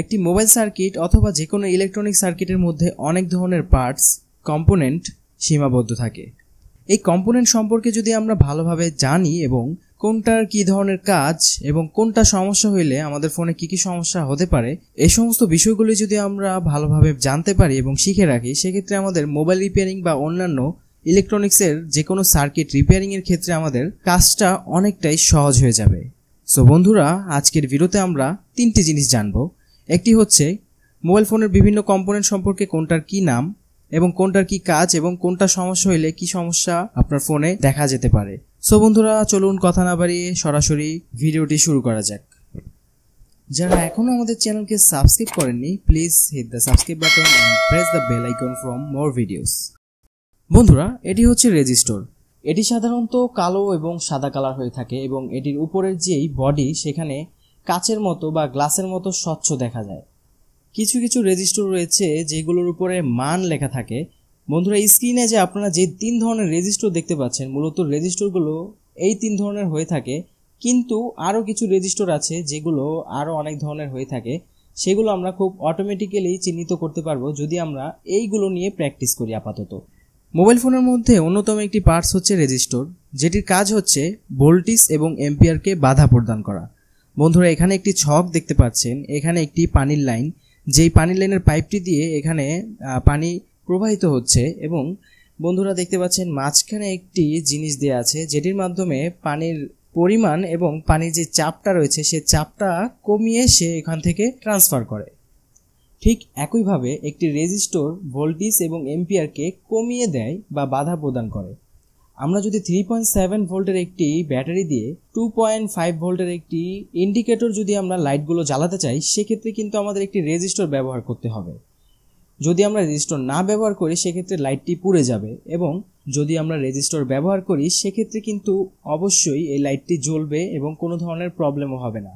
একটি mobile circuit অথবা যে কোনো ইলেকট্রনিক সার্কিটের মধ্যে অনেক ধরনের পার্টস কম্পোনেন্ট সীমাবদ্ধ থাকে এই কম্পোনেন্ট সম্পর্কে যদি আমরা ভালোভাবে জানি এবং কোনটার কি ধরনের কাজ এবং কোনটা সমস্যা হইলে আমাদের ফোনে কি কি সমস্যা হতে পারে এই সমস্ত বিষয়গুলি যদি আমরা ভালোভাবে জানতে পারি এবং শিখে রাখি সেক্ষেত্রে আমাদের মোবাইল রিপেয়ারিং বা অন্যান্য ইলেকট্রনিক্সের যে কোনো সার্কিট রিপেয়ারিংয়ের ক্ষেত্রে আমাদের কাজটা অনেকটাই সহজ হয়ে যাবে সো বন্ধুরা আজকের ভিডিওতে আমরা তিনটি জিনিস জানবো একটি হচ্ছে মোবাইল ফোনের বিভিন্ন কম্পোনেন্ট সম্পর্কে কোনটার কি নাম এবং কোনটার কি কাজ এবং কোনটা সমস্যা হইলে কি সমস্যা আপনার ফোনে দেখা যেতে পারে সো বন্ধুরা চলুন কথা না বাড়িয়ে সরাসরি ভিডিওটি শুরু করা যাক যারা এখনো আমাদের চ্যানেলকে সাবস্ক্রাইব করেননি please hit the subscribe button and press the bell icon from more videos বন্ধুরা এটি হচ্ছে রেজিস্টর এটি সাধারণত কালো এবং সাদা কালার হয়ে থাকে এবং এটির উপরের যেই বডি সেখানে কাচের মতো বা গ্লাসের মতো স্বচ্ছ দেখা যায় কিছু কিছু রেজিস্টর রয়েছে যেগুলোর উপরে মান লেখা থাকে বন্ধুরা স্ক্রিনে যে আপনারা যে তিন ধরনের রেজিস্টর দেখতে পাচ্ছেন মূলত রেজিস্টরগুলো এই তিন ধরনের হয়ে থাকে কিন্তু আরও কিছু রেজিস্টর আছে যেগুলো আরও অনেক ধরনের হয়ে থাকে সেগুলো আমরা খুব অটোমেটিক্যালি চিহ্নিত করতে পারবো যদি আমরা এইগুলো নিয়ে প্র্যাকটিস করি আপাতত মোবাইল ফোনের মধ্যে অন্যতম একটি পার্টস হচ্ছে রেজিস্টর যেটির কাজ হচ্ছে ভোল্টেজ এবং এম্পিয়ারকে বাধা প্রদান করা বন্ধুরা এখানে একটি ছক দেখতে পাচ্ছেন এখানে একটি পানির লাইন যেই পানির লাইনের পাইপটি দিয়ে এখানে পানি প্রবাহিত হচ্ছে এবং বন্ধুরা দেখতে পাচ্ছেন মাঝখানে একটি জিনিস দেওয়া আছে যেটির মাধ্যমে পানির পরিমাণ এবং পানির যে চাপটা রয়েছে সে চাপটা কমিয়ে সে এখান থেকে ট্রান্সফার করে ঠিক একইভাবে একটি রেজিস্টর ভোল্টেজ এবং এম্পিয়ারকে কমিয়ে দেয় বা বাধা প্রদান করে আমরা যদি থ্রি পয়েন্ট সেভেন ভোল্টের একটি ব্যাটারি দিয়ে টু পয়েন্ট ফাইভ ভোল্টের একটি ইন্ডিকেটর যদি আমরা লাইটগুলো জ্বালাতে চাই সেক্ষেত্রে কিন্তু আমাদের একটি রেজিস্টর ব্যবহার করতে হবে যদি আমরা রেজিস্টর না ব্যবহার করি সেক্ষেত্রে লাইটটি পুড়ে যাবে এবং যদি আমরা রেজিস্টর ব্যবহার করি সেক্ষেত্রে কিন্তু অবশ্যই এই লাইটটি জ্বলবে এবং কোনো ধরনের প্রবলেমও হবে না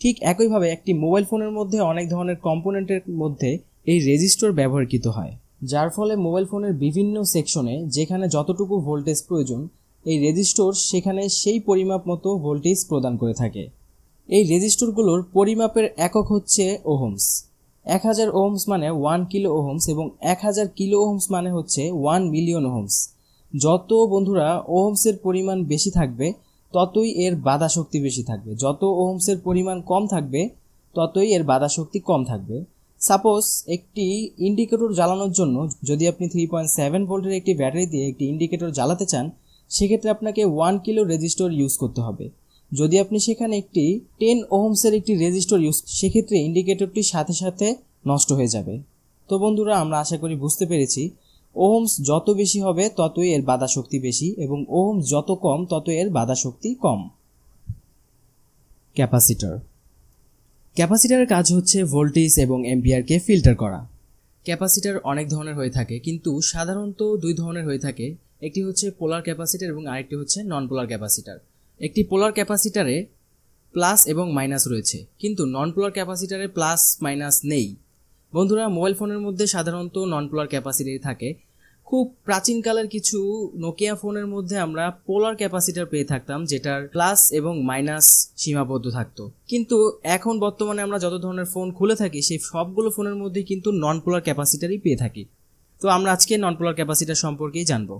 ঠিক একইভাবে একটি মোবাইল ফোনের মধ্যে অনেক ধরনের কম্পোনেন্টের মধ্যে এই রেজিস্টর ব্যবহৃত হয় যার ফলে মোবাইল ফোনের বিভিন্ন সেকশনে যেখানে যতটুকু ভোল্টেজ প্রয়োজন এই রেজিস্টোর সেখানে সেই পরিমাপ মতো ভোল্টেজ প্রদান করে থাকে এই রেজিস্টোরগুলোর পরিমাপের একক হচ্ছে ওহোমস এক হাজার ওহমস মানে ওয়ান কিলো ওহমস এবং এক হাজার কিলো ওহমস মানে হচ্ছে ওয়ান মিলিয়ন ওহমস যত বন্ধুরা ওহমসের পরিমাণ বেশি থাকবে ততই এর বাধা শক্তি বেশি থাকবে যত ওহমসের পরিমাণ কম থাকবে ততই এর বাধা শক্তি কম থাকবে সাপোজ একটি ইন্ডিকেটর জ্বালানোর জন্য যদি আপনি থ্রি পয়েন্ট সেভেন ভোল্টের একটি ব্যাটারি দিয়ে একটি ইন্ডিকেটর জ্বালাতে চান সেক্ষেত্রে আপনাকে ওয়ান কিলো রেজিস্টর ইউজ করতে হবে যদি আপনি সেখানে একটি টেন ওহমসের একটি রেজিস্টর ইউজ সেক্ষেত্রে ইন্ডিকেটরটি সাথে সাথে নষ্ট হয়ে যাবে তো বন্ধুরা আমরা আশা করি বুঝতে পেরেছি ওহমস যত বেশি হবে ততই এর বাধা শক্তি বেশি এবং ওহমস যত কম তত এর বাধা শক্তি কম ক্যাপাসিটর ক্যাপাসিটারের কাজ হচ্ছে ভোল্টেজ এবং এম্পিয়ারকে ফিল্টার করা ক্যাপাসিটার অনেক ধরনের হয়ে থাকে কিন্তু সাধারণত দুই ধরনের হয়ে থাকে একটি হচ্ছে পোলার ক্যাপাসিটার এবং আরেকটি হচ্ছে নন পোলার ক্যাপাসিটার একটি পোলার ক্যাপাসিটারে প্লাস এবং মাইনাস রয়েছে কিন্তু নন পোলার ক্যাপাসিটারে প্লাস মাইনাস নেই বন্ধুরা মোবাইল ফোনের মধ্যে সাধারণত নন পোলার ক্যাপাসিটি থাকে খুব প্রাচীনকালের কিছু নোকিয়া ফোনের মধ্যে আমরা পোলার ক্যাপাসিটার পেয়ে থাকতাম যেটার প্লাস এবং মাইনাস সীমাবদ্ধ থাকতো কিন্তু এখন বর্তমানে আমরা যত ধরনের ফোন খুলে থাকি সেই সবগুলো ফোনের মধ্যে কিন্তু নন পোলার ক্যাপাসিটারই পেয়ে থাকি তো আমরা আজকে নন পোলার ক্যাপাসিটার সম্পর্কেই জানবো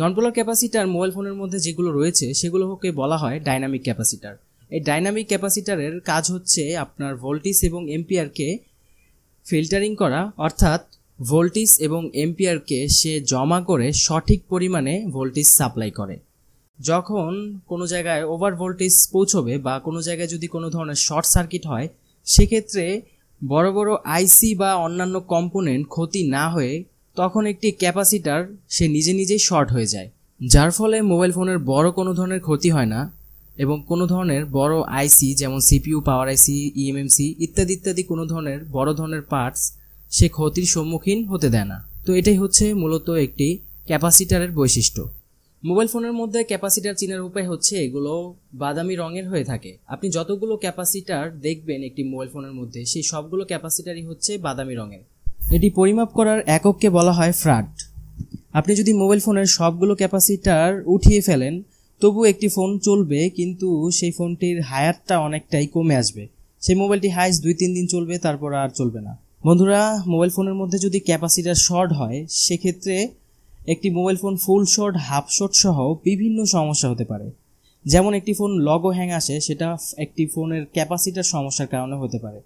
নন পোলার ক্যাপাসিটার মোবাইল ফোনের মধ্যে যেগুলো রয়েছে সেগুলোকে বলা হয় ডাইনামিক ক্যাপাসিটার এই ডাইনামিক ক্যাপাসিটারের কাজ হচ্ছে আপনার ভোল্টেজ এবং এমপিআরকে ফিল্টারিং করা অর্থাৎ ভোল্টেজ এবং এম্পিয়ারকে সে জমা করে সঠিক পরিমাণে ভোল্টেজ সাপ্লাই করে যখন কোনো জায়গায় ওভার ভোল্টেজ পৌঁছবে বা কোনো জায়গায় যদি কোনো ধরনের শর্ট সার্কিট হয় সেক্ষেত্রে বড় বড় আইসি বা অন্যান্য কম্পোনেন্ট ক্ষতি না হয়ে তখন একটি ক্যাপাসিটার সে নিজে নিজেই শর্ট হয়ে যায় যার ফলে মোবাইল ফোনের বড় কোনো ধরনের ক্ষতি হয় না এবং কোনো ধরনের বড় আইসি যেমন সিপিইউ পাওয়ার আইসি ইএমএমসি ইত্যাদি ইত্যাদি কোনো ধরনের বড় ধরনের পার্টস সে ক্ষতির সম্মুখীন হতে দেয় না তো এটাই হচ্ছে মূলত একটি ক্যাপাসিটারের বৈশিষ্ট্য মোবাইল ফোনের মধ্যে ক্যাপাসিটার চিনার উপায় হচ্ছে এগুলো বাদামি রঙের হয়ে থাকে আপনি যতগুলো ক্যাপাসিটার দেখবেন একটি মোবাইল ফোনের মধ্যে সেই সবগুলো ক্যাপাসিটারই হচ্ছে বাদামি রঙের এটি পরিমাপ করার একককে বলা হয় ফ্রাট আপনি যদি মোবাইল ফোনের সবগুলো ক্যাপাসিটার উঠিয়ে ফেলেন তবু একটি ফোন চলবে কিন্তু সেই ফোনটির হায়ারটা অনেকটাই কমে আসবে সেই মোবাইলটি হাইস দুই তিন দিন চলবে তারপর আর চলবে না বন্ধুরা মোবাইল ফোনের মধ্যে যদি ক্যাপাসিটার শর্ট হয় সেক্ষেত্রে একটি mobile phone full short half short সহ বিভিন্ন সমস্যা হতে পারে যেমন একটি ফোন লগো হ্যাং আসে সেটা একটি ফোনের ক্যাপাসিটার সমস্যার কারণে হতে পারে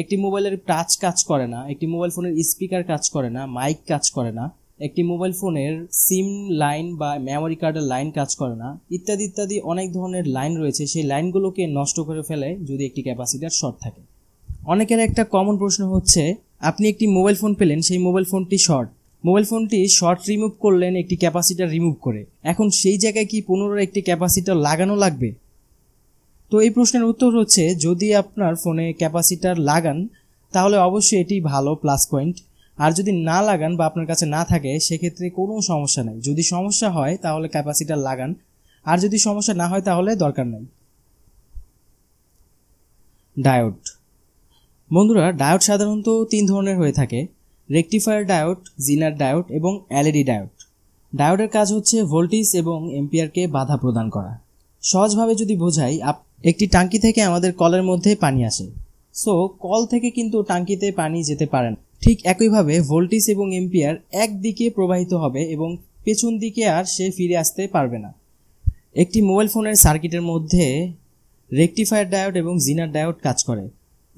একটি মোবাইলের টাচ কাজ করে না একটি মোবাইল ফোনের স্পিকার কাজ করে না মাইক কাজ করে না একটি মোবাইল ফোনের সিম লাইন বা মেমোরি কার্ডের লাইন কাজ করে না ইত্যাদি ইত্যাদি অনেক ধরনের লাইন রয়েছে সেই লাইনগুলোকে নষ্ট করে ফেলে যদি একটি ক্যাপাসিটার শর্ট থাকে অনেকের একটা কমন প্রশ্ন হচ্ছে আপনি একটি মোবাইল ফোন পেলেন সেই মোবাইল ফোনটি শর্ট মোবাইল ফোনটি শর্ট রিমুভ করলেন একটি ক্যাপাসিটার রিমুভ করে এখন সেই জায়গায় কি পুনরায় একটি ক্যাপাসিটার লাগানো লাগবে তো এই প্রশ্নের উত্তর হচ্ছে যদি আপনার ফোনে ক্যাপাসিটার লাগান তাহলে অবশ্যই এটি ভালো প্লাস পয়েন্ট আর যদি না লাগান বা আপনার কাছে না থাকে সেক্ষেত্রে কোনো সমস্যা নেই যদি সমস্যা হয় তাহলে ক্যাপাসিটার লাগান আর যদি সমস্যা না হয় তাহলে দরকার নাই ডায়োড বন্ধুরা ডায়োড সাধারণত তিন ধরনের হয়ে থাকে রেকটিফায়ার ডায়োড জিনার ডায়োড এবং এলইডি ডায়োড ডায়োডের কাজ হচ্ছে ভোল্টেজ এবং এম্পিয়ারকে বাধা প্রদান করা সহজভাবে যদি বোঝাই একটি টাঙ্কি থেকে আমাদের কলের মধ্যে পানি আসে সো কল থেকে কিন্তু টাঙ্কিতে পানি যেতে পারে না ঠিক একইভাবে ভোল্টেজ এবং এম্পিয়ার একদিকে প্রবাহিত হবে এবং পেছন দিকে আর সে ফিরে আসতে পারবে না একটি মোবাইল ফোনের সার্কিটের মধ্যে রেকটিফায়ার ডায়োড এবং জিনার ডায়োড কাজ করে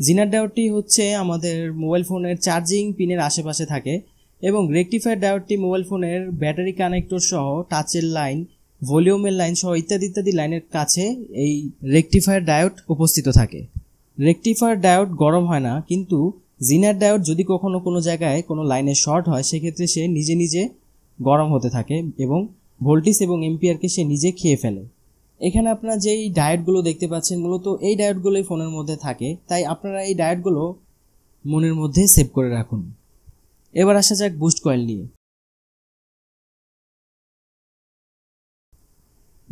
জিনার ডায়োডটি হচ্ছে আমাদের মোবাইল ফোনের চার্জিং পিনের আশেপাশে থাকে এবং রেকটিফায়ার ডায়োডটি মোবাইল ফোনের ব্যাটারি কানেক্টর সহ টাচের লাইন ভলিউমের লাইন সহ ইত্যাদি ইত্যাদি লাইনের কাছে এই রেকটিফায়ার ডায়োড উপস্থিত থাকে রেকটিফায়ার ডায়োড গরম হয় না কিন্তু জিনার ডায়োড যদি কখনো কোনো জায়গায় কোনো লাইনে শর্ট হয় সেক্ষেত্রে সে নিজে নিজে গরম হতে থাকে এবং ভোল্টেজ এবং এম্পিয়ারকে সে নিজে খেয়ে ফেলে এখানে আপনারা যেই ডায়েটগুলো দেখতে পাচ্ছেন মূলত এই ডায়েটগুলোই ফোনের মধ্যে থাকে তাই আপনারা এই ডায়েটগুলো মনের মধ্যে সেভ করে রাখুন এবার আসা যাক বুস্ট কয়েল নিয়ে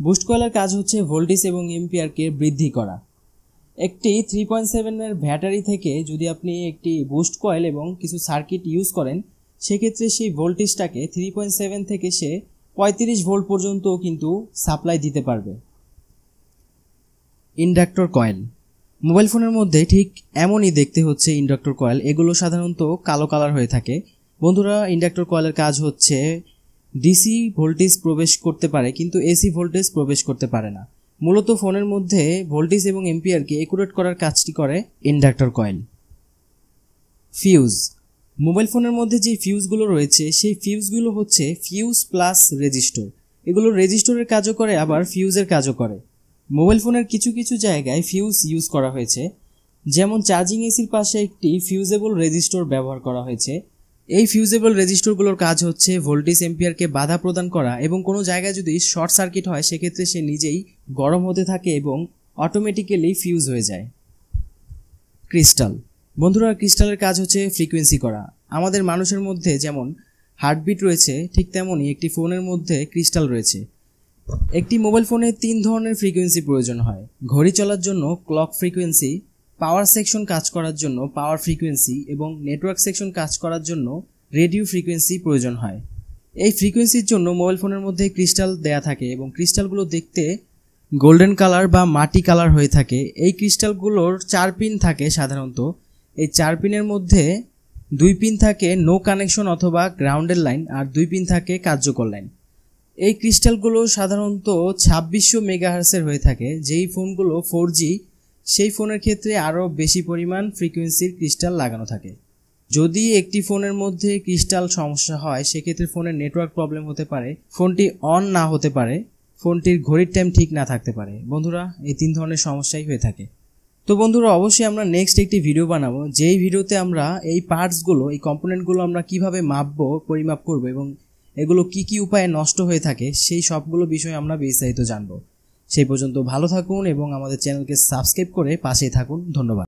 বুস্ট কয়েলের কাজ হচ্ছে ভোল্টেজ এবং এমপিআরকে বৃদ্ধি করা একটি থ্রি পয়েন্ট সেভেনের ব্যাটারি থেকে যদি আপনি একটি বুস্ট কয়েল এবং কিছু সার্কিট ইউজ করেন সেক্ষেত্রে সেই ভোল্টেজটাকে থ্রি পয়েন্ট সেভেন থেকে সে পঁয়ত্রিশ ভোল্ট পর্যন্ত কিন্তু সাপ্লাই দিতে পারবে ইন্ডাক্টর কয়েল মোবাইল ফোনের মধ্যে ঠিক এমনই দেখতে হচ্ছে ইন্ডাক্টর কয়েল এগুলো সাধারণত কালো কালার হয়ে থাকে বন্ধুরা ইন্ডাক্টর কয়েলের কাজ হচ্ছে ডিসি ভোল্টেজ প্রবেশ করতে পারে কিন্তু এসি ভোল্টেজ প্রবেশ করতে পারে না মূলত ফোনের মধ্যে ভোল্টেজ এবং এম্পিয়ারকে একুরেট করার কাজটি করে ইন্ডাক্টর কয়েল ফিউজ মোবাইল ফোনের মধ্যে যে ফিউজগুলো রয়েছে সেই ফিউজগুলো হচ্ছে ফিউজ প্লাস রেজিস্টর এগুলো রেজিস্টরের কাজও করে আবার ফিউজের কাজও করে মোবাইল ফোনের কিছু কিছু জায়গায় ফিউজ ইউজ করা হয়েছে যেমন চার্জিং এসির পাশে একটি ফিউজেবল রেজিস্টর ব্যবহার করা হয়েছে এই ফিউজেবল রেজিস্টরগুলোর কাজ হচ্ছে ভোল্টেজ এম্পিয়ারকে বাধা প্রদান করা এবং কোনো জায়গায় যদি শর্ট সার্কিট হয় সেক্ষেত্রে সে নিজেই গরম হতে থাকে এবং অটোমেটিক্যালি ফিউজ হয়ে যায় ক্রিস্টাল বন্ধুরা ক্রিস্টালের কাজ হচ্ছে ফ্রিকোয়েন্সি করা আমাদের মানুষের মধ্যে যেমন হার্টবিট রয়েছে ঠিক তেমনই একটি ফোনের মধ্যে ক্রিস্টাল রয়েছে একটি মোবাইল ফোনে তিন ধরনের ফ্রিকোয়েন্সি প্রয়োজন হয় ঘড়ি চলার জন্য ক্লক ফ্রিকোয়েন্সি পাওয়ার সেকশন কাজ করার জন্য পাওয়ার ফ্রিকোয়েন্সি এবং নেটওয়ার্ক সেকশন কাজ করার জন্য রেডিও ফ্রিকোয়েন্সি প্রয়োজন হয় এই ফ্রিকোয়েন্সির জন্য মোবাইল ফোনের মধ্যে ক্রিস্টাল দেয়া থাকে এবং ক্রিস্টালগুলো দেখতে গোল্ডেন কালার বা মাটি কালার হয়ে থাকে এই ক্রিস্টালগুলোর চার পিন থাকে সাধারণত এই চার পিনের মধ্যে দুই পিন থাকে নো কানেকশন অথবা গ্রাউন্ডের লাইন আর দুই পিন থাকে কার্যকর লাইন এই ক্রিস্টালগুলো সাধারণত ছাব্বিশশো মেগাহার্সের হয়ে থাকে যেই ফোনগুলো ফোর সেই ফোনের ক্ষেত্রে আরও বেশি পরিমাণ ফ্রিকোয়েন্সির ক্রিস্টাল লাগানো থাকে যদি একটি ফোনের মধ্যে ক্রিস্টাল সমস্যা হয় সেক্ষেত্রে ফোনের নেটওয়ার্ক প্রবলেম হতে পারে ফোনটি অন না হতে পারে ফোনটির ঘড়ির টাইম ঠিক না থাকতে পারে বন্ধুরা এই তিন ধরনের সমস্যাই হয়ে থাকে তো বন্ধুরা অবশ্যই আমরা নেক্সট একটি ভিডিও বানাবো যেই ভিডিওতে আমরা এই পার্টসগুলো এই কম্পোনেন্টগুলো আমরা কিভাবে মাপবো পরিমাপ করবো এবং এগুলো কি কি উপায়ে নষ্ট হয়ে থাকে সেই সবগুলো বিষয়ে আমরা বিস্তারিত জানব সেই পর্যন্ত ভালো থাকুন এবং আমাদের চ্যানেলকে সাবস্ক্রাইব করে পাশেই থাকুন ধন্যবাদ